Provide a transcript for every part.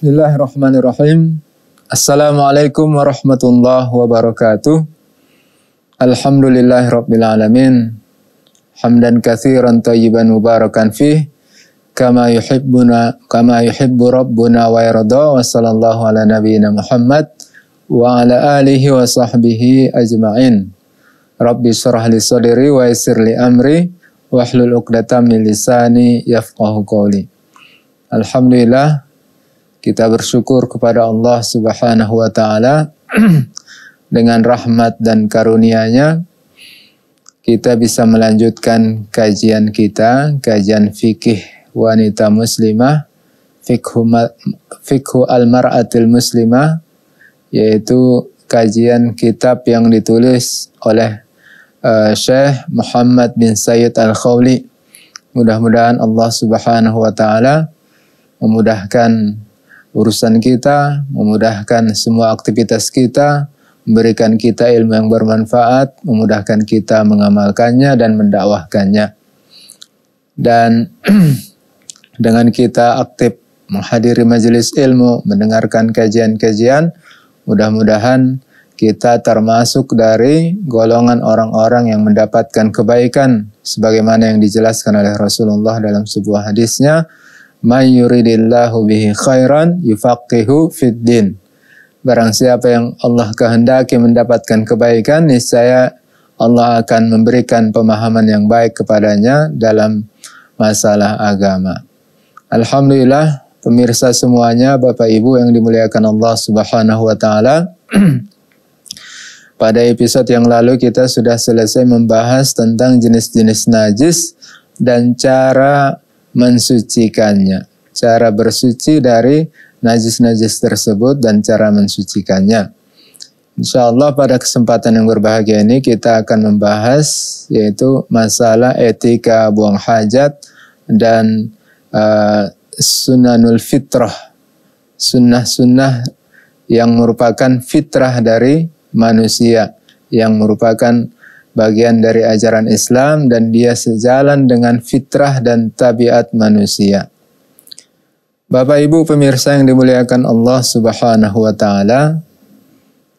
Bismillahirrahmanirrahim. Assalamualaikum warahmatullahi wabarakatuh. Alhamdulillahirabbil alamin. Hamdan katsiran tayyiban mubarakan fih kama yuhibbuna kama yuhibbu rabbuna wa yarda wa ala nabiina Muhammad wa ala alihi wa sahbihi ajma'in. Rabbi syrah li sadri wa yassir li amri wa 'uqdatam li lisani yafqahu qawli. Alhamdulillah kita bersyukur kepada Allah Subhanahu wa taala dengan rahmat dan karunia-Nya kita bisa melanjutkan kajian kita, kajian fikih wanita muslimah, fikhu, fikhu al-mar'atil muslimah, yaitu kajian kitab yang ditulis oleh uh, Syekh Muhammad bin Sayyid Al-Khawli. Mudah-mudahan Allah Subhanahu wa taala memudahkan urusan kita, memudahkan semua aktivitas kita, memberikan kita ilmu yang bermanfaat, memudahkan kita mengamalkannya dan mendakwahkannya. Dan dengan kita aktif menghadiri majelis ilmu, mendengarkan kajian-kajian, mudah-mudahan kita termasuk dari golongan orang-orang yang mendapatkan kebaikan sebagaimana yang dijelaskan oleh Rasulullah dalam sebuah hadisnya May yuridillahu bihi khairan yufaqihu fid din. Barang siapa yang Allah kehendaki mendapatkan kebaikan, niscaya Allah akan memberikan pemahaman yang baik kepadanya dalam masalah agama. Alhamdulillah, pemirsa semuanya, Bapak Ibu yang dimuliakan Allah Subhanahu wa taala. Pada episode yang lalu kita sudah selesai membahas tentang jenis-jenis najis dan cara mensucikannya. Cara bersuci dari najis-najis tersebut dan cara mensucikannya. Insya Allah pada kesempatan yang berbahagia ini kita akan membahas yaitu masalah etika buang hajat dan uh, sunanul fitrah. Sunnah-sunnah yang merupakan fitrah dari manusia. Yang merupakan bagian dari ajaran Islam dan dia sejalan dengan fitrah dan tabiat manusia. Bapak Ibu pemirsa yang dimuliakan Allah Subhanahu wa taala.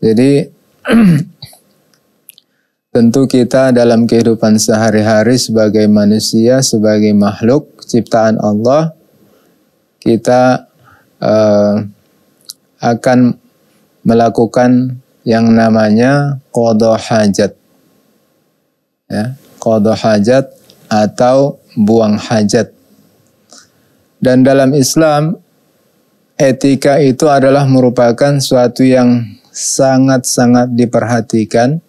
Jadi tentu kita dalam kehidupan sehari-hari sebagai manusia, sebagai makhluk ciptaan Allah, kita uh, akan melakukan yang namanya qadha hajat ya, qada hajat atau buang hajat. Dan dalam Islam etika itu adalah merupakan suatu yang sangat-sangat diperhatikan,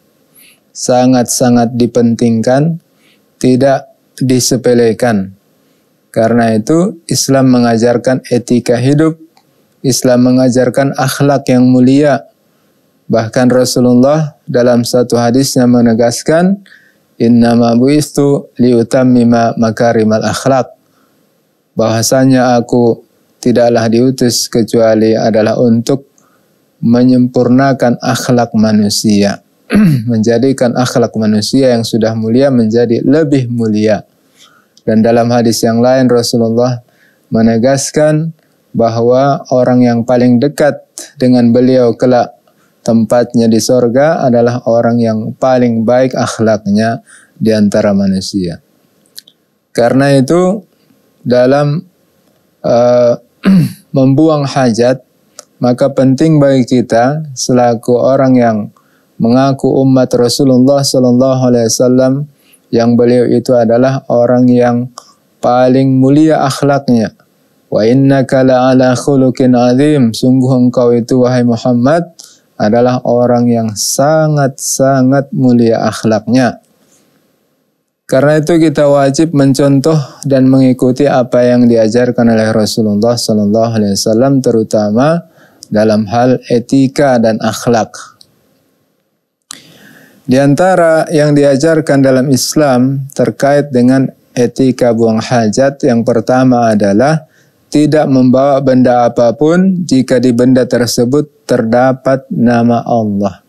sangat-sangat dipentingkan, tidak disepelekan. Karena itu Islam mengajarkan etika hidup, Islam mengajarkan akhlak yang mulia. Bahkan Rasulullah dalam satu hadisnya menegaskan, Innama buistu liutammima makarimal akhlak. Bahasanya aku tidaklah diutus kecuali adalah untuk menyempurnakan akhlak manusia. menjadikan akhlak manusia yang sudah mulia menjadi lebih mulia. Dan dalam hadis yang lain Rasulullah menegaskan bahwa orang yang paling dekat dengan beliau kelak tempatnya di sorga adalah orang yang paling baik akhlaknya di antara manusia. Karena itu dalam uh, membuang hajat maka penting bagi kita selaku orang yang mengaku umat Rasulullah Sallallahu Alaihi Wasallam yang beliau itu adalah orang yang paling mulia akhlaknya. Wa inna kala ala adim Sungguh engkau itu wahai Muhammad adalah orang yang sangat-sangat mulia akhlaknya. Karena itu kita wajib mencontoh dan mengikuti apa yang diajarkan oleh Rasulullah Sallallahu Alaihi Wasallam terutama dalam hal etika dan akhlak. Di antara yang diajarkan dalam Islam terkait dengan etika buang hajat yang pertama adalah tidak membawa benda apapun jika di benda tersebut terdapat nama Allah.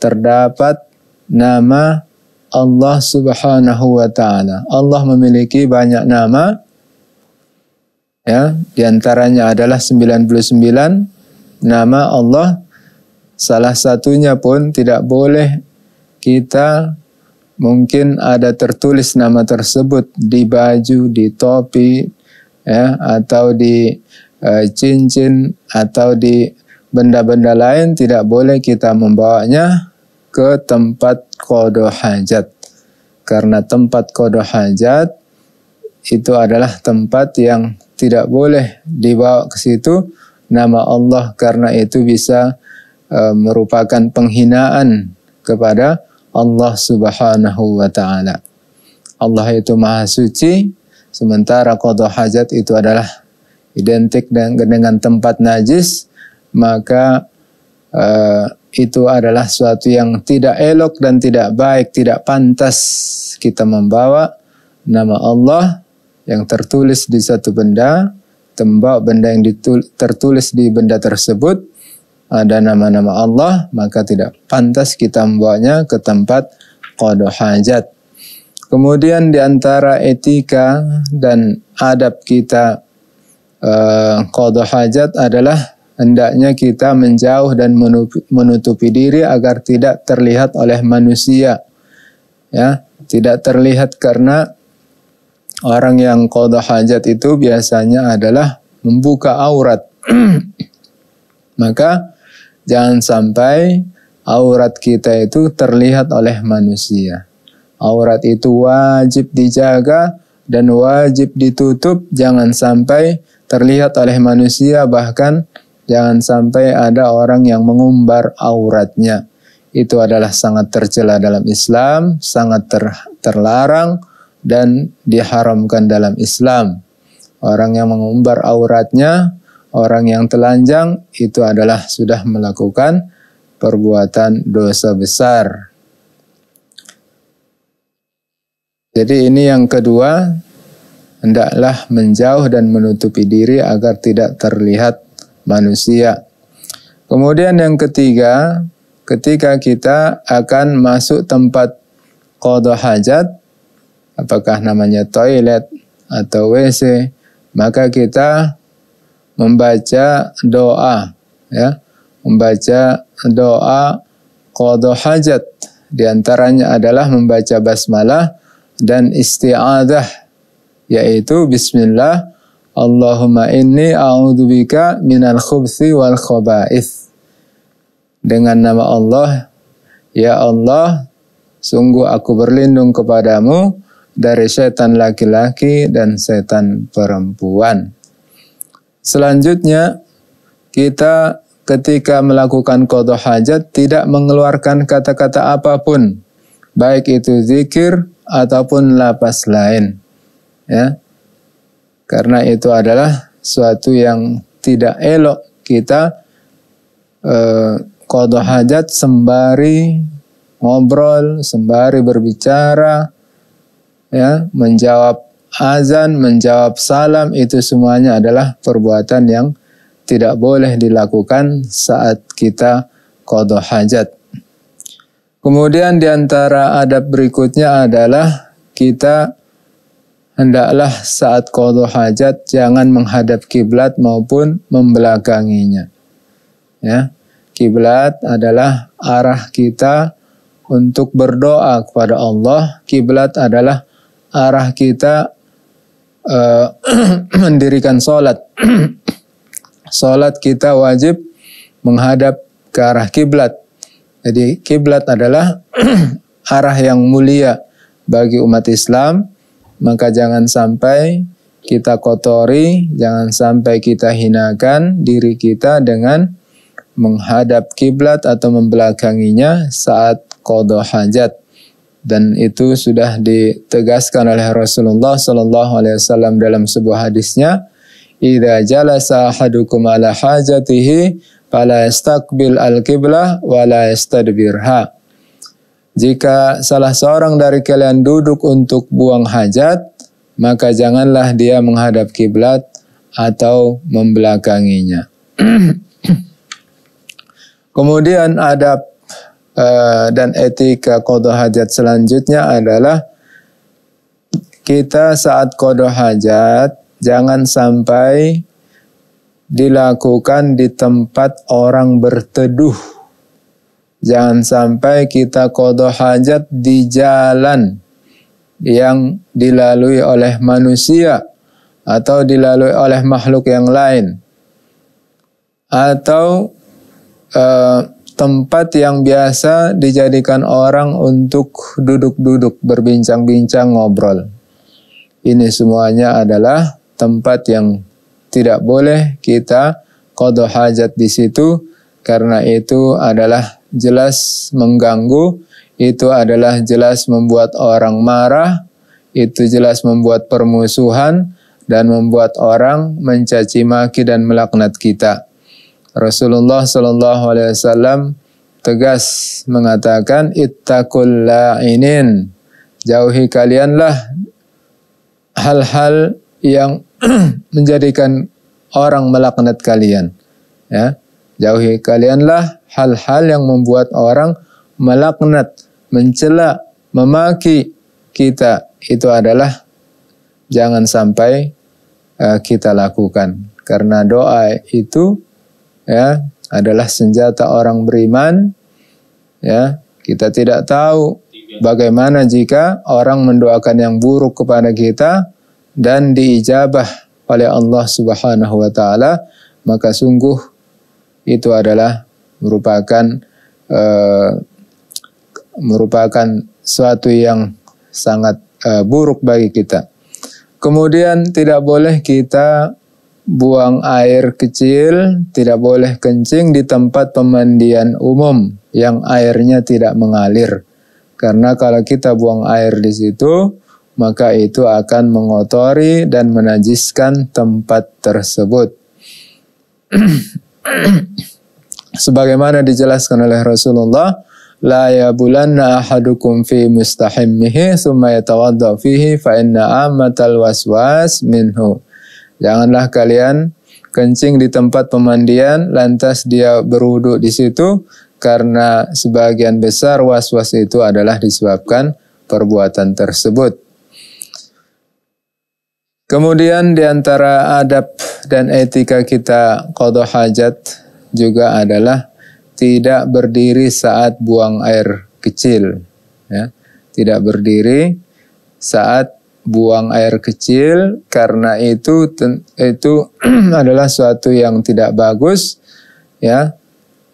Terdapat nama Allah Subhanahu wa taala. Allah memiliki banyak nama. Ya, di antaranya adalah 99 nama Allah. Salah satunya pun tidak boleh kita mungkin ada tertulis nama tersebut di baju, di topi, ya atau di e, cincin atau di benda-benda lain tidak boleh kita membawanya ke tempat kodo hajat karena tempat kodo hajat itu adalah tempat yang tidak boleh dibawa ke situ nama Allah karena itu bisa e, merupakan penghinaan kepada Allah Subhanahu wa taala. Allah itu Maha Suci Sementara qadha hajat itu adalah identik dengan, dengan tempat najis, maka uh, itu adalah suatu yang tidak elok dan tidak baik, tidak pantas kita membawa nama Allah yang tertulis di satu benda, tembak benda yang ditul- tertulis di benda tersebut ada nama-nama Allah, maka tidak pantas kita membawanya ke tempat kodohajat hajat. Kemudian di antara etika dan adab kita eh, hajat adalah hendaknya kita menjauh dan menutupi diri agar tidak terlihat oleh manusia. Ya, tidak terlihat karena orang yang qada hajat itu biasanya adalah membuka aurat. Maka jangan sampai aurat kita itu terlihat oleh manusia. Aurat itu wajib dijaga dan wajib ditutup jangan sampai terlihat oleh manusia bahkan jangan sampai ada orang yang mengumbar auratnya. Itu adalah sangat tercela dalam Islam, sangat ter terlarang dan diharamkan dalam Islam. Orang yang mengumbar auratnya, orang yang telanjang itu adalah sudah melakukan perbuatan dosa besar. Jadi ini yang kedua, hendaklah menjauh dan menutupi diri agar tidak terlihat manusia. Kemudian yang ketiga, ketika kita akan masuk tempat kodoh hajat, apakah namanya toilet atau WC, maka kita membaca doa ya, membaca doa kodoh hajat. Di antaranya adalah membaca basmalah dan isti'adah yaitu bismillah Allahumma inni a'udzubika minal khubthi wal khaba'ith. Dengan nama Allah, ya Allah, sungguh aku berlindung kepadamu dari setan laki-laki dan setan perempuan. Selanjutnya, kita ketika melakukan qada hajat tidak mengeluarkan kata-kata apapun, baik itu zikir ataupun lapas lain. Ya. Karena itu adalah suatu yang tidak elok kita eh, kodoh hajat sembari ngobrol, sembari berbicara, ya, menjawab azan, menjawab salam, itu semuanya adalah perbuatan yang tidak boleh dilakukan saat kita kodoh hajat. Kemudian di antara adab berikutnya adalah kita hendaklah saat qadha hajat jangan menghadap kiblat maupun membelakanginya. Ya. Kiblat adalah arah kita untuk berdoa kepada Allah. Kiblat adalah arah kita uh, mendirikan salat. salat kita wajib menghadap ke arah kiblat jadi kiblat adalah arah yang mulia bagi umat Islam, maka jangan sampai kita kotori, jangan sampai kita hinakan diri kita dengan menghadap kiblat atau membelakanginya saat qada hajat. Dan itu sudah ditegaskan oleh Rasulullah Sallallahu Alaihi Wasallam dalam sebuah hadisnya. "Idza jalasa ahadukum ala hajatihi fala yastaqbil al-qiblah wa la yastadbirha. Jika salah seorang dari kalian duduk untuk buang hajat, maka janganlah dia menghadap kiblat atau membelakanginya. Kemudian adab uh, dan etika kodoh hajat selanjutnya adalah kita saat kodoh hajat jangan sampai dilakukan di tempat orang berteduh. Jangan sampai kita kodoh hajat di jalan yang dilalui oleh manusia atau dilalui oleh makhluk yang lain. Atau eh, tempat yang biasa dijadikan orang untuk duduk-duduk, berbincang-bincang, ngobrol. Ini semuanya adalah tempat yang tidak boleh kita kodo hajat di situ karena itu adalah jelas mengganggu, itu adalah jelas membuat orang marah, itu jelas membuat permusuhan dan membuat orang mencaci maki dan melaknat kita. Rasulullah Shallallahu Alaihi Wasallam tegas mengatakan ittaqul la'inin jauhi kalianlah hal-hal yang menjadikan orang melaknat kalian. Ya, jauhi kalianlah hal-hal yang membuat orang melaknat, mencela, memaki kita. Itu adalah jangan sampai uh, kita lakukan karena doa itu ya adalah senjata orang beriman ya kita tidak tahu bagaimana jika orang mendoakan yang buruk kepada kita dan diijabah oleh Allah Subhanahu wa taala, maka sungguh itu adalah merupakan uh, merupakan suatu yang sangat uh, buruk bagi kita. Kemudian tidak boleh kita buang air kecil, tidak boleh kencing di tempat pemandian umum yang airnya tidak mengalir. Karena kalau kita buang air di situ, maka itu akan mengotori dan menajiskan tempat tersebut. Sebagaimana dijelaskan oleh Rasulullah, la yabulanna ahadukum fi mustahimmihi summa yatawadda fihi fa inna amatal waswas minhu. Janganlah kalian kencing di tempat pemandian lantas dia berwudu di situ karena sebagian besar waswas was itu adalah disebabkan perbuatan tersebut. Kemudian di antara adab dan etika kita qada hajat juga adalah tidak berdiri saat buang air kecil ya. Tidak berdiri saat buang air kecil karena itu itu adalah suatu yang tidak bagus ya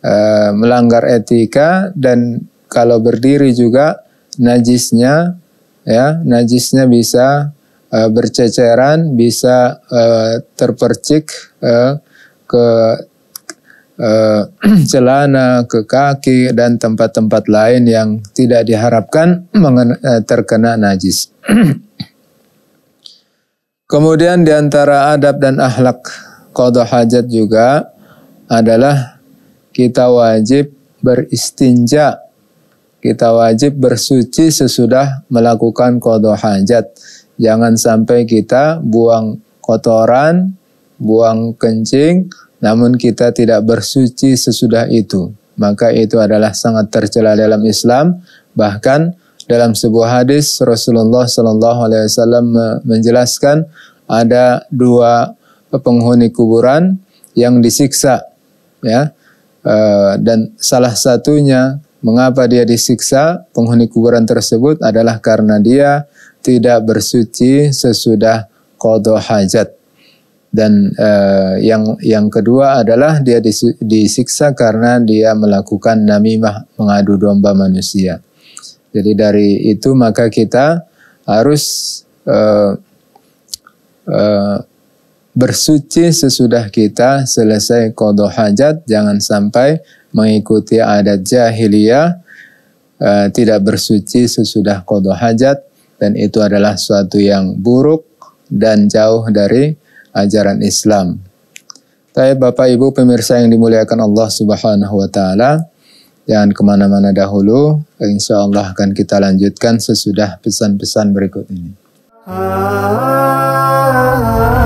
e, melanggar etika dan kalau berdiri juga najisnya ya najisnya bisa Eh, berceceran bisa uh, terpercik uh, ke uh, celana, ke kaki dan tempat-tempat lain yang tidak diharapkan terkena najis. Kemudian di antara adab dan akhlak qada hajat juga adalah kita wajib beristinja, kita wajib bersuci sesudah melakukan qada hajat Jangan sampai kita buang kotoran, buang kencing, namun kita tidak bersuci sesudah itu. Maka itu adalah sangat tercela dalam Islam. Bahkan dalam sebuah hadis Rasulullah Shallallahu Alaihi Wasallam menjelaskan ada dua penghuni kuburan yang disiksa, ya. Eh, dan salah satunya mengapa dia disiksa penghuni kuburan tersebut adalah karena dia tidak bersuci sesudah kodo hajat. Dan uh, yang yang kedua adalah dia disiksa karena dia melakukan namimah mengadu domba manusia. Jadi dari itu maka kita harus uh, uh, bersuci sesudah kita selesai kodo hajat jangan sampai mengikuti adat jahiliyah uh, tidak bersuci sesudah kodo hajat dan itu adalah suatu yang buruk dan jauh dari ajaran Islam. Tapi Bapak Ibu pemirsa yang dimuliakan Allah Subhanahu wa taala, jangan kemana-mana dahulu, insya Allah akan kita lanjutkan sesudah pesan-pesan berikut ini. Ah, ah, ah.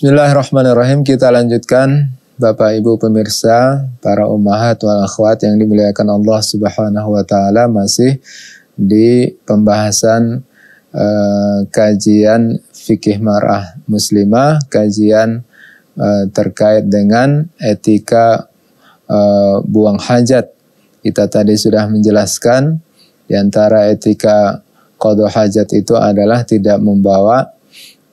Bismillahirrahmanirrahim. Kita lanjutkan Bapak Ibu pemirsa, para ummahat wal akhwat yang dimuliakan Allah Subhanahu wa taala masih di pembahasan uh, kajian fikih marah muslimah, kajian uh, terkait dengan etika uh, buang hajat. Kita tadi sudah menjelaskan di antara etika qada hajat itu adalah tidak membawa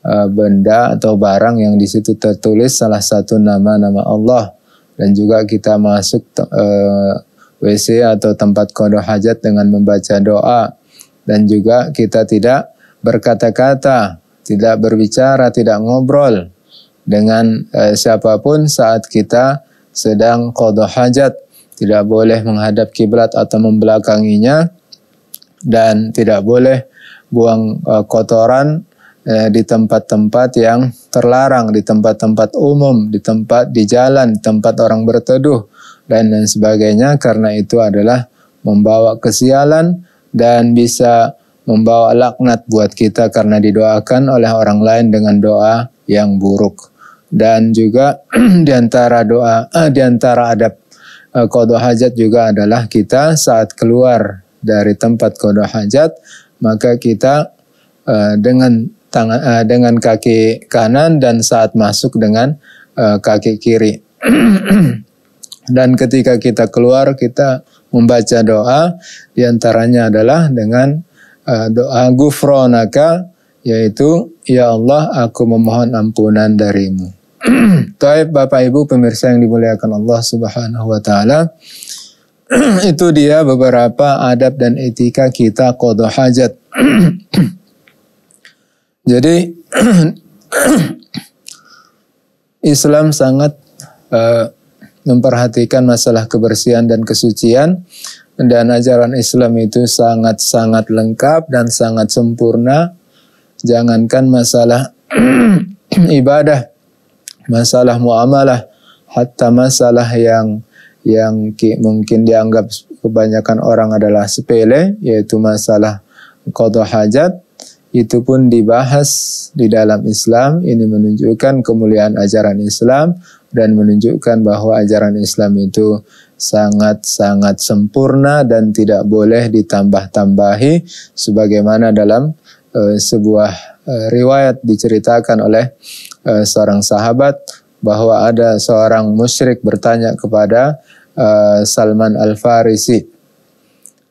Eh, benda atau barang yang di situ tertulis salah satu nama-nama Allah dan juga kita masuk uh, eh, WC atau tempat kodoh hajat dengan membaca doa dan juga kita tidak berkata-kata, tidak berbicara, tidak ngobrol dengan uh, siapapun saat kita sedang kodoh hajat. Tidak boleh menghadap kiblat atau membelakanginya dan tidak boleh buang uh, kotoran Eh, di tempat-tempat yang terlarang, di tempat-tempat umum, di tempat di jalan, tempat orang berteduh dan lain sebagainya karena itu adalah membawa kesialan dan bisa membawa laknat buat kita karena didoakan oleh orang lain dengan doa yang buruk. Dan juga di antara doa eh, di antara adab eh, qada hajat juga adalah kita saat keluar dari tempat qada hajat maka kita eh, dengan tangan uh, dengan kaki kanan dan saat masuk dengan uh, kaki kiri. dan ketika kita keluar kita membaca doa diantaranya adalah dengan uh, doa gufronaka yaitu ya Allah aku memohon ampunan darimu. Taib Bapak Ibu pemirsa yang dimuliakan Allah Subhanahu wa taala. itu dia beberapa adab dan etika kita qada hajat. Jadi Islam sangat uh, memperhatikan masalah kebersihan dan kesucian dan ajaran Islam itu sangat-sangat lengkap dan sangat sempurna. Jangankan masalah ibadah, masalah muamalah, hatta masalah yang yang mungkin dianggap kebanyakan orang adalah sepele yaitu masalah kodoh hajat itu pun dibahas di dalam Islam. Ini menunjukkan kemuliaan ajaran Islam dan menunjukkan bahwa ajaran Islam itu sangat-sangat sempurna dan tidak boleh ditambah-tambahi sebagaimana dalam e, sebuah e, riwayat diceritakan oleh e, seorang sahabat bahwa ada seorang musyrik bertanya kepada e, Salman Al-Farisi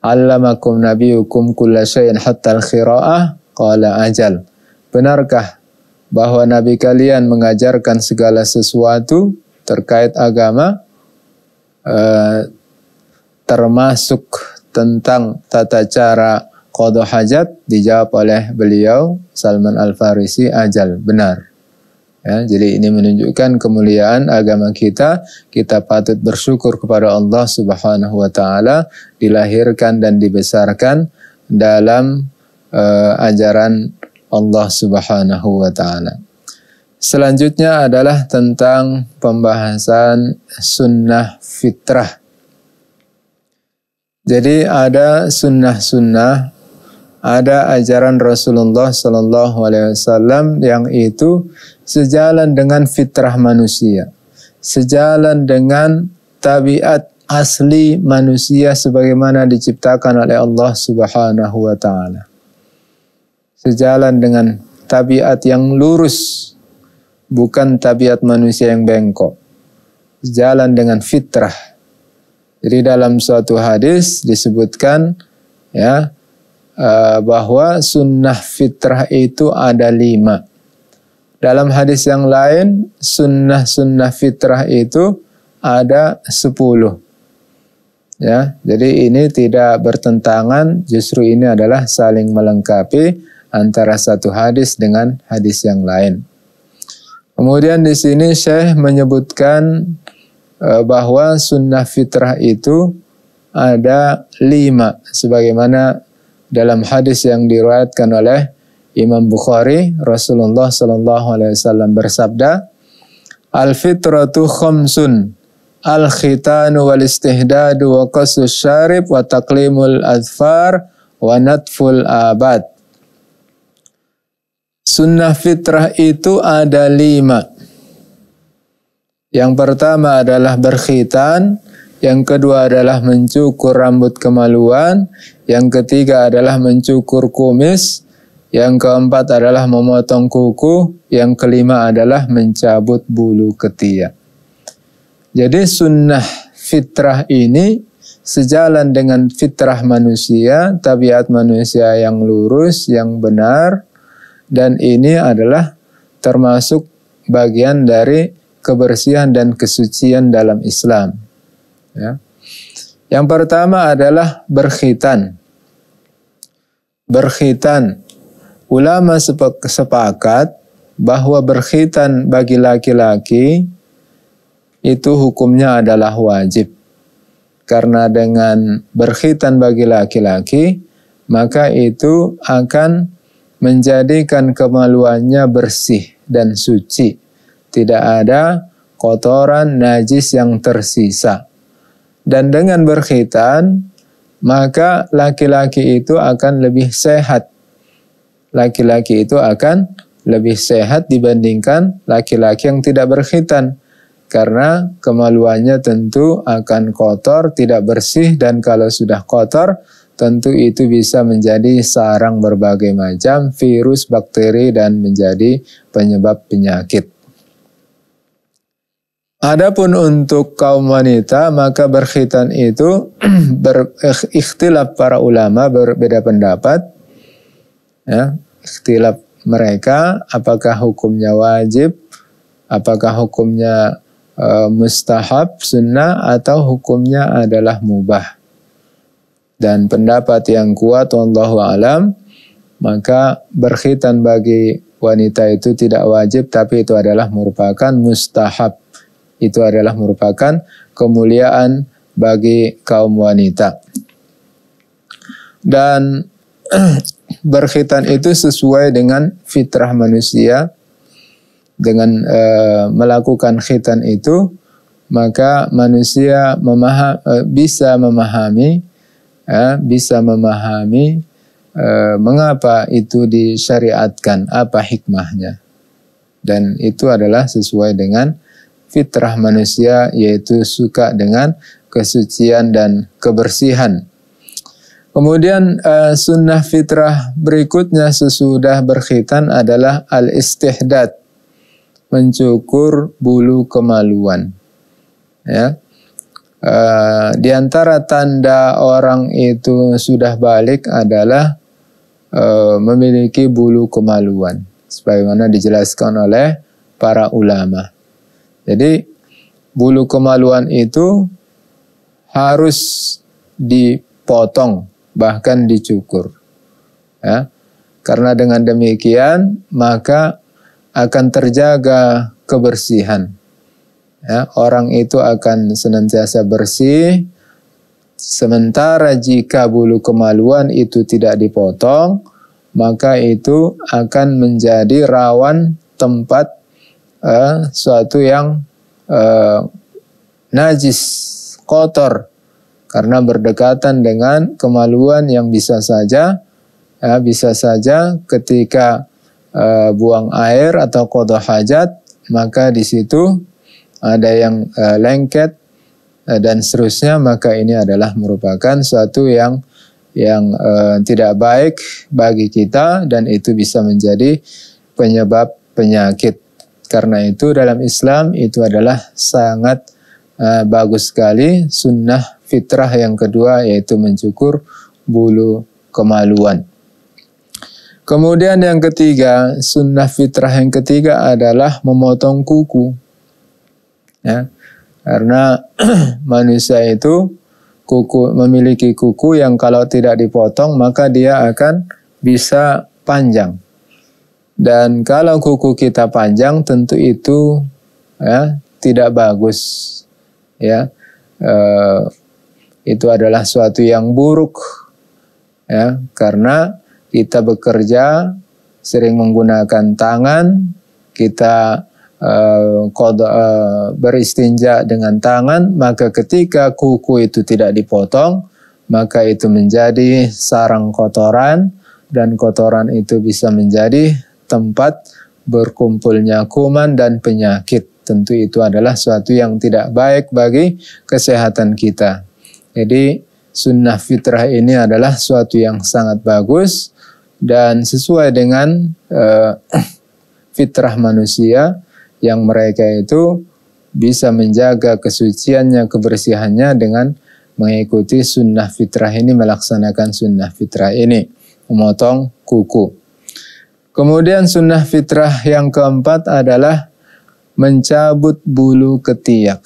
Allamakum nabiyukum kulla syai'in hatta al khiraah Qala ajal. Benarkah bahwa Nabi kalian mengajarkan segala sesuatu terkait agama eh, termasuk tentang tata cara qadha hajat dijawab oleh beliau Salman Al-Farisi ajal benar ya, jadi ini menunjukkan kemuliaan agama kita kita patut bersyukur kepada Allah Subhanahu wa taala dilahirkan dan dibesarkan dalam uh, ajaran Allah Subhanahu wa taala. Selanjutnya adalah tentang pembahasan sunnah fitrah. Jadi ada sunnah-sunnah, ada ajaran Rasulullah saw yang itu sejalan dengan fitrah manusia, sejalan dengan tabiat asli manusia sebagaimana diciptakan oleh Allah Subhanahu Wa Taala sejalan dengan tabiat yang lurus, bukan tabiat manusia yang bengkok. Sejalan dengan fitrah. Jadi dalam suatu hadis disebutkan ya eh, bahwa sunnah fitrah itu ada lima. Dalam hadis yang lain, sunnah-sunnah fitrah itu ada sepuluh. Ya, jadi ini tidak bertentangan, justru ini adalah saling melengkapi antara satu hadis dengan hadis yang lain. Kemudian di sini Syekh menyebutkan e, bahwa sunnah fitrah itu ada lima sebagaimana dalam hadis yang diriwayatkan oleh Imam Bukhari Rasulullah Shallallahu Alaihi Wasallam bersabda al fitratu khamsun al khitanu wal istihdadu wa qasus syarib wa taqlimul adfar wa natful abad Sunnah fitrah itu ada lima. Yang pertama adalah berkhitan, yang kedua adalah mencukur rambut kemaluan, yang ketiga adalah mencukur kumis, yang keempat adalah memotong kuku, yang kelima adalah mencabut bulu ketiak. Jadi sunnah fitrah ini sejalan dengan fitrah manusia, tabiat manusia yang lurus, yang benar, dan ini adalah termasuk bagian dari kebersihan dan kesucian dalam Islam. Ya. Yang pertama adalah berkhitan. Berkhitan. Ulama sepakat bahwa berkhitan bagi laki-laki itu hukumnya adalah wajib. Karena dengan berkhitan bagi laki-laki, maka itu akan menjadikan kemaluannya bersih dan suci. Tidak ada kotoran najis yang tersisa. Dan dengan berkhitan, maka laki-laki itu akan lebih sehat. Laki-laki itu akan lebih sehat dibandingkan laki-laki yang tidak berkhitan. Karena kemaluannya tentu akan kotor, tidak bersih, dan kalau sudah kotor, tentu itu bisa menjadi sarang berbagai macam virus, bakteri, dan menjadi penyebab penyakit. Adapun untuk kaum wanita, maka berkhitan itu berikhtilaf para ulama berbeda pendapat. Ya, ikhtilaf mereka apakah hukumnya wajib, apakah hukumnya e, mustahab, sunnah, atau hukumnya adalah mubah dan pendapat yang kuat wallahu alam maka berkhitan bagi wanita itu tidak wajib tapi itu adalah merupakan mustahab itu adalah merupakan kemuliaan bagi kaum wanita dan berkhitan itu sesuai dengan fitrah manusia dengan e, melakukan khitan itu maka manusia memaham, e, eh, bisa memahami ya, bisa memahami e, mengapa itu disyariatkan, apa hikmahnya. Dan itu adalah sesuai dengan fitrah manusia yaitu suka dengan kesucian dan kebersihan. Kemudian e, sunnah fitrah berikutnya sesudah berkhitan adalah al-istihdad, mencukur bulu kemaluan. Ya uh, di antara tanda orang itu sudah balik adalah uh, memiliki bulu kemaluan sebagaimana dijelaskan oleh para ulama. Jadi bulu kemaluan itu harus dipotong bahkan dicukur. Ya. Karena dengan demikian maka akan terjaga kebersihan Ya, orang itu akan senantiasa bersih. Sementara jika bulu kemaluan itu tidak dipotong, maka itu akan menjadi rawan tempat eh, suatu yang eh, najis, kotor, karena berdekatan dengan kemaluan yang bisa saja, ya, bisa saja ketika uh, buang air atau kodoh hajat, maka di situ ada yang uh, lengket uh, dan seterusnya maka ini adalah merupakan suatu yang yang uh, tidak baik bagi kita dan itu bisa menjadi penyebab penyakit. Karena itu dalam Islam itu adalah sangat uh, bagus sekali sunnah fitrah yang kedua yaitu mencukur bulu kemaluan. Kemudian yang ketiga, sunnah fitrah yang ketiga adalah memotong kuku ya karena manusia itu kuku memiliki kuku yang kalau tidak dipotong maka dia akan bisa panjang dan kalau kuku kita panjang tentu itu ya tidak bagus ya e, itu adalah suatu yang buruk ya karena kita bekerja sering menggunakan tangan kita Uh, beristinja dengan tangan, maka ketika kuku itu tidak dipotong, maka itu menjadi sarang kotoran dan kotoran itu bisa menjadi tempat berkumpulnya kuman dan penyakit. Tentu itu adalah suatu yang tidak baik bagi kesehatan kita. Jadi sunnah fitrah ini adalah suatu yang sangat bagus dan sesuai dengan uh, fitrah manusia yang mereka itu bisa menjaga kesuciannya, kebersihannya dengan mengikuti sunnah fitrah ini, melaksanakan sunnah fitrah ini, memotong kuku. Kemudian sunnah fitrah yang keempat adalah mencabut bulu ketiak.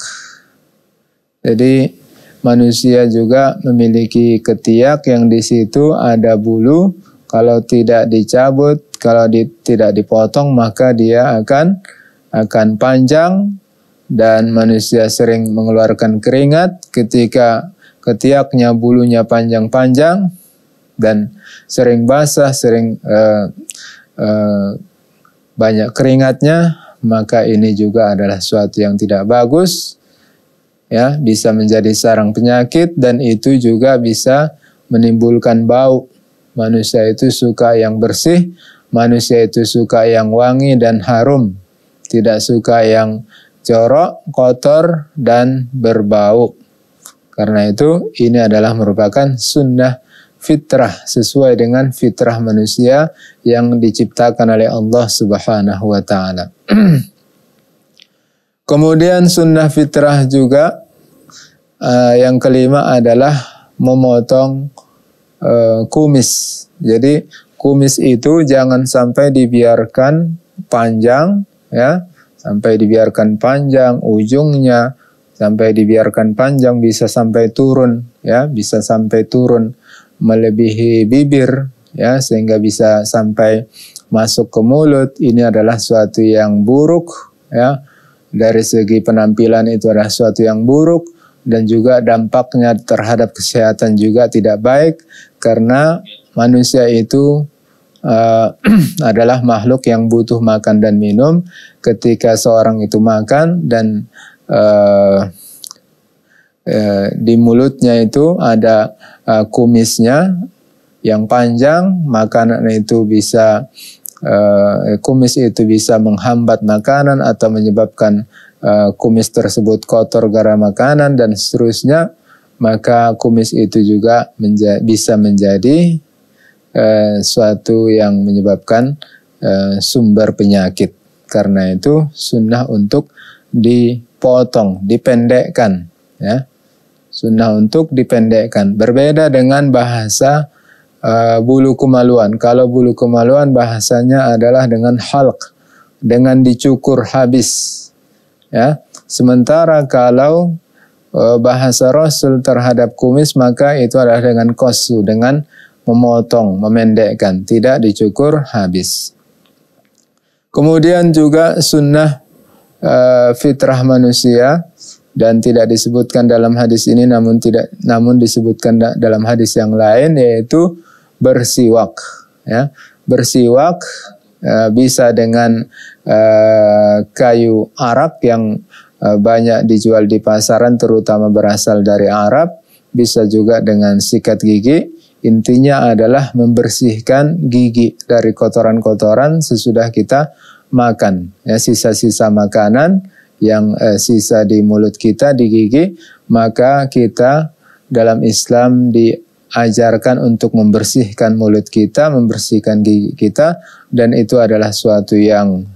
Jadi manusia juga memiliki ketiak yang di situ ada bulu. Kalau tidak dicabut, kalau di, tidak dipotong maka dia akan akan panjang dan manusia sering mengeluarkan keringat ketika ketiaknya bulunya panjang-panjang dan sering basah, sering uh, uh, banyak keringatnya, maka ini juga adalah suatu yang tidak bagus. Ya, bisa menjadi sarang penyakit dan itu juga bisa menimbulkan bau. Manusia itu suka yang bersih, manusia itu suka yang wangi dan harum tidak suka yang corok kotor, dan berbau. Karena itu, ini adalah merupakan sunnah fitrah sesuai dengan fitrah manusia yang diciptakan oleh Allah Subhanahu wa Ta'ala. Kemudian, sunnah fitrah juga eh, yang kelima adalah memotong eh, kumis. Jadi, kumis itu jangan sampai dibiarkan panjang ya sampai dibiarkan panjang ujungnya sampai dibiarkan panjang bisa sampai turun ya bisa sampai turun melebihi bibir ya sehingga bisa sampai masuk ke mulut ini adalah suatu yang buruk ya dari segi penampilan itu adalah suatu yang buruk dan juga dampaknya terhadap kesehatan juga tidak baik karena manusia itu uh, adalah makhluk yang butuh makan dan minum. Ketika seorang itu makan dan uh, uh, di mulutnya itu ada uh, kumisnya yang panjang, makanan itu bisa uh, kumis itu bisa menghambat makanan atau menyebabkan uh, kumis tersebut kotor gara makanan dan seterusnya maka kumis itu juga menja bisa menjadi eh, suatu yang menyebabkan eh, sumber penyakit. Karena itu sunnah untuk dipotong, dipendekkan, ya. Sunnah untuk dipendekkan. Berbeda dengan bahasa eh, bulu kemaluan. Kalau bulu kemaluan bahasanya adalah dengan halq, dengan dicukur habis, ya. Sementara kalau eh, bahasa Rasul terhadap kumis maka itu adalah dengan kosu dengan memotong, memendekkan, tidak dicukur habis. Kemudian juga sunnah e, fitrah manusia dan tidak disebutkan dalam hadis ini namun tidak namun disebutkan da, dalam hadis yang lain yaitu bersiwak ya bersiwak e, bisa dengan e, kayu Arab yang e, banyak dijual di pasaran terutama berasal dari Arab bisa juga dengan sikat gigi Intinya adalah membersihkan gigi dari kotoran-kotoran sesudah kita makan. sisa ya, sisa-sisa makanan yang eh, sisa di mulut kita, di gigi, maka kita dalam Islam diajarkan untuk membersihkan mulut kita, membersihkan gigi kita, dan itu adalah suatu yang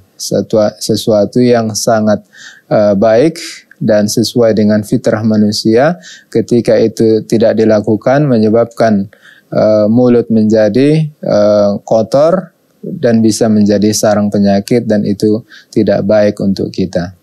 sesuatu yang sangat eh, baik dan sesuai dengan fitrah manusia ketika itu tidak dilakukan menyebabkan Eh, mulut menjadi uh, kotor dan bisa menjadi sarang penyakit dan itu tidak baik untuk kita.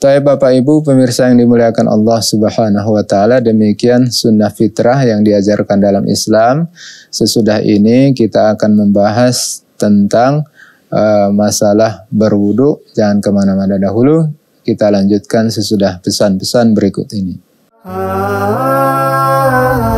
Tuhai Bapak Ibu pemirsa yang dimuliakan Allah Subhanahu wa taala demikian sunnah fitrah yang diajarkan dalam Islam. Sesudah ini kita akan membahas tentang uh, masalah berwudu. Jangan kemana-mana dahulu. Kita lanjutkan sesudah pesan-pesan berikut ini. Ah.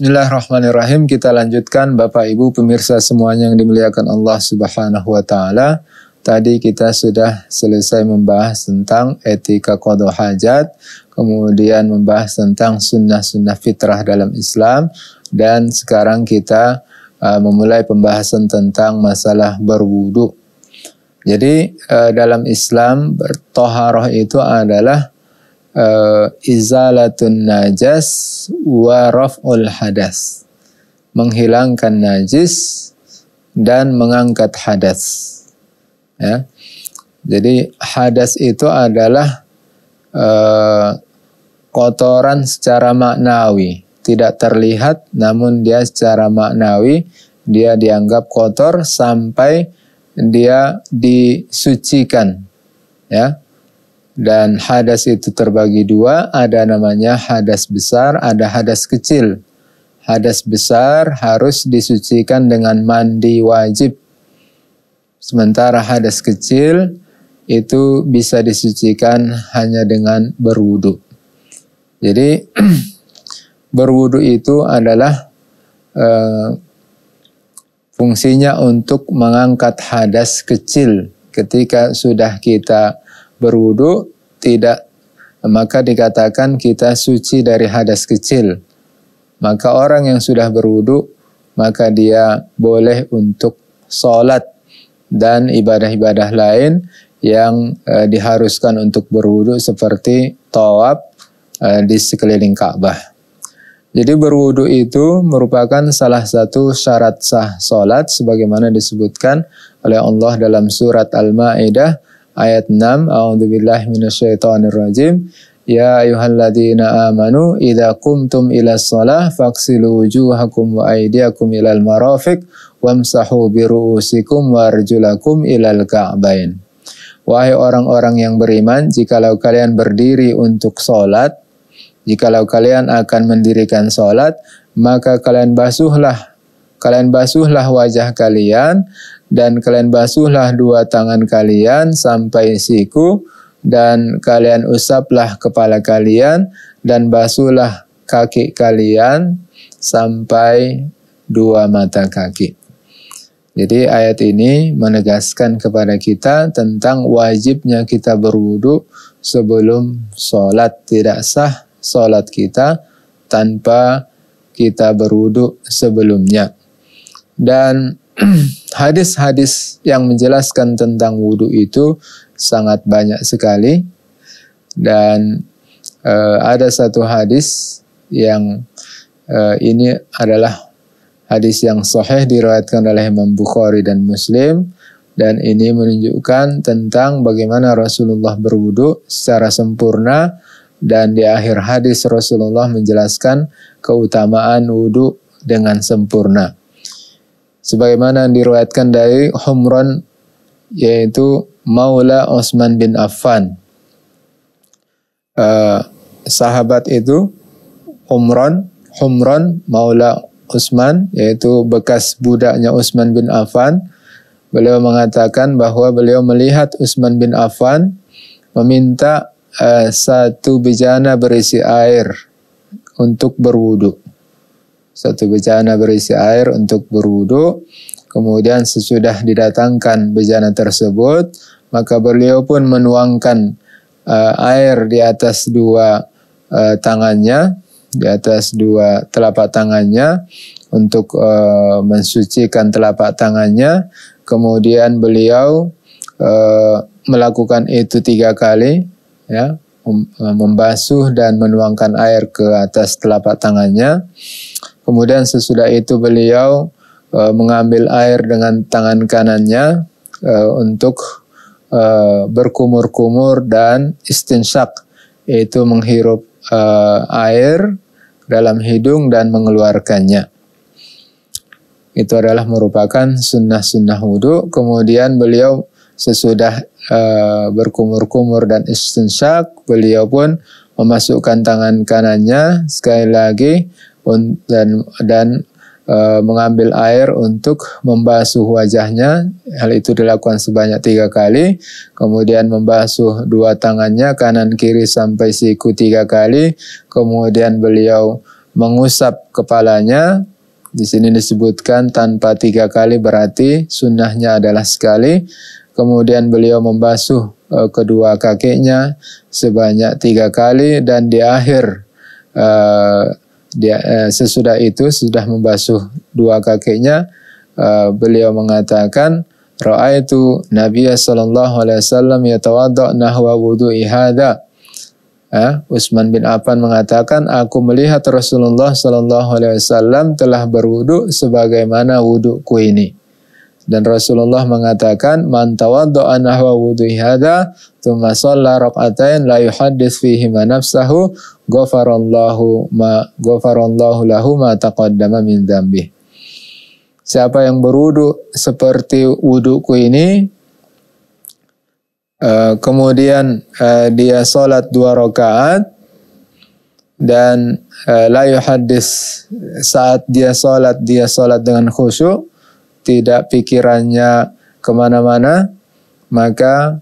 Bismillahirrahmanirrahim. Kita lanjutkan Bapak Ibu pemirsa semuanya yang dimuliakan Allah Subhanahu wa taala. Tadi kita sudah selesai membahas tentang etika qada hajat, kemudian membahas tentang sunnah-sunnah fitrah dalam Islam dan sekarang kita uh, memulai pembahasan tentang masalah berwudu. Jadi uh, dalam Islam bertoharoh itu adalah uh, izalatun najas wa raf'ul hadas. Menghilangkan najis dan mengangkat hadas. Ya. Jadi hadas itu adalah uh, kotoran secara maknawi, tidak terlihat namun dia secara maknawi dia dianggap kotor sampai dia disucikan. Ya. Dan hadas itu terbagi dua, ada namanya hadas besar, ada hadas kecil. Hadas besar harus disucikan dengan mandi wajib. Sementara hadas kecil itu bisa disucikan hanya dengan berwudu. Jadi berwudu itu adalah e, fungsinya untuk mengangkat hadas kecil ketika sudah kita berwudu tidak maka dikatakan kita suci dari hadas kecil. Maka orang yang sudah berwudu maka dia boleh untuk sholat dan ibadah-ibadah lain yang e, diharuskan untuk berwudu seperti tawaf e, di sekeliling Ka'bah. Jadi berwudu itu merupakan salah satu syarat sah solat sebagaimana disebutkan oleh Allah dalam surat Al-Maidah ayat 6 A'udzubillahi minasyaitonirrajim Ya ayyuhalladzina amanu idza qumtum ila shalah faksilu wujuhakum wa aydiyakum ilal marafiq wamsahu biru'usikum warjulakum ilal ka'bain Wahai orang-orang yang beriman jikalau kalian berdiri untuk salat jikalau kalian akan mendirikan salat maka kalian basuhlah kalian basuhlah wajah kalian dan kalian basuhlah dua tangan kalian sampai siku dan kalian usaplah kepala kalian dan basuhlah kaki kalian sampai dua mata kaki. Jadi ayat ini menegaskan kepada kita tentang wajibnya kita berwudu sebelum sholat. Tidak sah sholat kita tanpa kita berwudu sebelumnya. Dan hadis-hadis yang menjelaskan tentang wudhu itu sangat banyak sekali dan e, ada satu hadis yang e, ini adalah hadis yang sahih diriwayatkan oleh Imam Bukhari dan Muslim dan ini menunjukkan tentang bagaimana Rasulullah berwudhu secara sempurna dan di akhir hadis Rasulullah menjelaskan keutamaan wudhu dengan sempurna sebagaimana yang diriwayatkan dari Humran yaitu Maula Osman bin Affan. Eh, sahabat itu Humran, Humran Maula Utsman yaitu bekas budaknya Utsman bin Affan. Beliau mengatakan bahwa beliau melihat Utsman bin Affan meminta eh, satu bejana berisi air untuk berwudu satu bejana berisi air untuk berwudu. Kemudian sesudah didatangkan bejana tersebut, maka beliau pun menuangkan uh, air di atas dua uh, tangannya, di atas dua telapak tangannya untuk uh, mensucikan telapak tangannya. Kemudian beliau uh, melakukan itu tiga kali, ya, membasuh dan menuangkan air ke atas telapak tangannya. Kemudian sesudah itu beliau e, mengambil air dengan tangan kanannya e, untuk e, berkumur-kumur dan istinsak, yaitu menghirup e, air dalam hidung dan mengeluarkannya. Itu adalah merupakan sunnah-sunnah wudhu. Kemudian beliau sesudah e, berkumur-kumur dan istinsak, beliau pun memasukkan tangan kanannya sekali lagi dan dan e, mengambil air untuk membasuh wajahnya. Hal itu dilakukan sebanyak tiga kali. Kemudian membasuh dua tangannya kanan kiri sampai siku tiga kali. Kemudian beliau mengusap kepalanya. Di sini disebutkan tanpa tiga kali berarti sunnahnya adalah sekali. Kemudian beliau membasuh e, kedua kakinya sebanyak tiga kali dan di akhir e, dia eh, sesudah itu sudah membasuh dua kakinya, eh, beliau mengatakan, itu Nabi sallallahu alaihi wasallam yatawadda nahwa wudu ihada Uh, eh, Utsman bin Affan mengatakan, "Aku melihat Rasulullah sallallahu alaihi wasallam telah berwudu sebagaimana wuduku ini." Dan Rasulullah mengatakan, "Man tawaddo'a nahwa wudhu'i hadza, tsumma shalla raka'atain la yuhaddits fihi ma nafsahu, ghafarallahu ma ghafarallahu lahu ma taqaddama min dzambih." Siapa yang berwudu seperti wuduku ini, eh, kemudian eh, dia sholat dua rakaat, dan eh, la yuhaddis saat dia sholat dia sholat dengan khusyuk tidak pikirannya kemana-mana, maka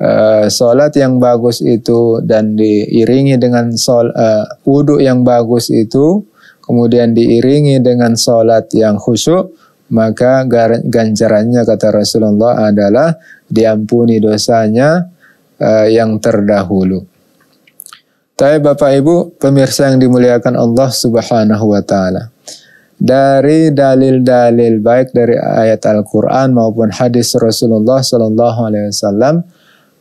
uh, solat yang bagus itu dan diiringi dengan sol, uh, wudhu yang bagus itu, kemudian diiringi dengan sholat yang khusyuk, maka ganjarannya kata Rasulullah adalah diampuni dosanya uh, yang terdahulu. Tapi Bapak Ibu, pemirsa yang dimuliakan Allah Subhanahu wa taala dari dalil-dalil baik dari ayat Al-Quran maupun hadis Rasulullah Sallallahu Alaihi Wasallam,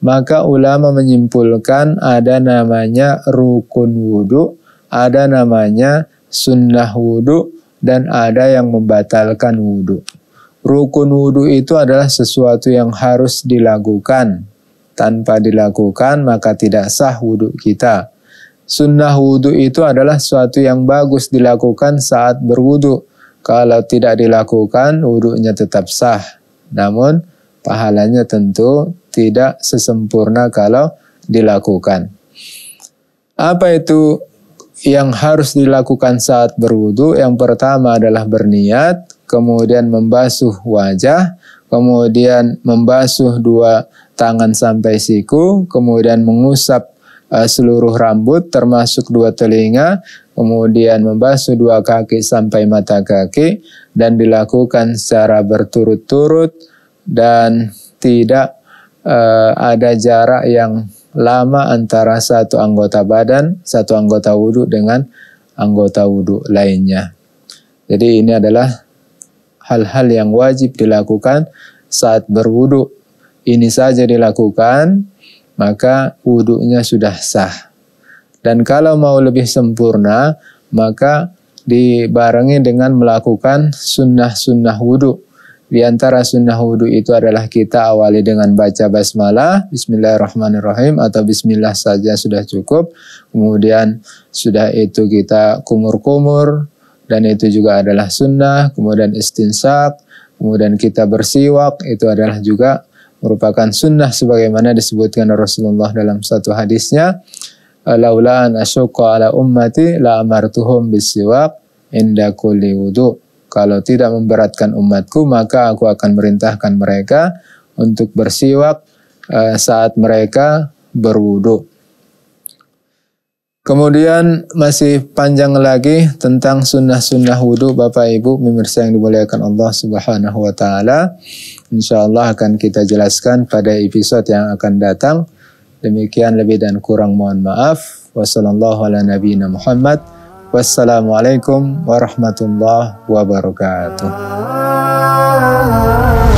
maka ulama menyimpulkan ada namanya rukun wudhu, ada namanya sunnah wudhu, dan ada yang membatalkan wudhu. Rukun wudhu itu adalah sesuatu yang harus dilakukan. Tanpa dilakukan maka tidak sah wudhu kita sunnah wudhu itu adalah suatu yang bagus dilakukan saat berwudhu. Kalau tidak dilakukan, wudhunya tetap sah. Namun, pahalanya tentu tidak sesempurna kalau dilakukan. Apa itu yang harus dilakukan saat berwudhu? Yang pertama adalah berniat, kemudian membasuh wajah, kemudian membasuh dua tangan sampai siku, kemudian mengusap Eh, seluruh rambut termasuk dua telinga, kemudian membasuh dua kaki sampai mata kaki dan dilakukan secara berturut-turut dan tidak uh, ada jarak yang lama antara satu anggota badan, satu anggota wudhu dengan anggota wudhu lainnya. Jadi ini adalah hal-hal yang wajib dilakukan saat berwudhu. Ini saja dilakukan maka wudhunya sudah sah. Dan kalau mau lebih sempurna, maka dibarengi dengan melakukan sunnah-sunnah wudhu. Di antara sunnah wudhu itu adalah kita awali dengan baca basmalah, bismillahirrahmanirrahim, atau bismillah saja sudah cukup. Kemudian sudah itu kita kumur-kumur, dan itu juga adalah sunnah. Kemudian istinsak, kemudian kita bersiwak, itu adalah juga merupakan sunnah sebagaimana disebutkan Rasulullah dalam satu hadisnya laula an ala ummati la amartuhum bisiwak inda kulli wudu kalau tidak memberatkan umatku maka aku akan merintahkan mereka untuk bersiwak eh, saat mereka berwudu Kemudian masih panjang lagi tentang sunnah-sunnah wudhu Bapak Ibu pemirsa yang dimuliakan Allah Subhanahu wa taala. Insyaallah akan kita jelaskan pada episode yang akan datang. Demikian lebih dan kurang mohon maaf. Wassalamualaikum Wassalamualaikum warahmatullahi wabarakatuh.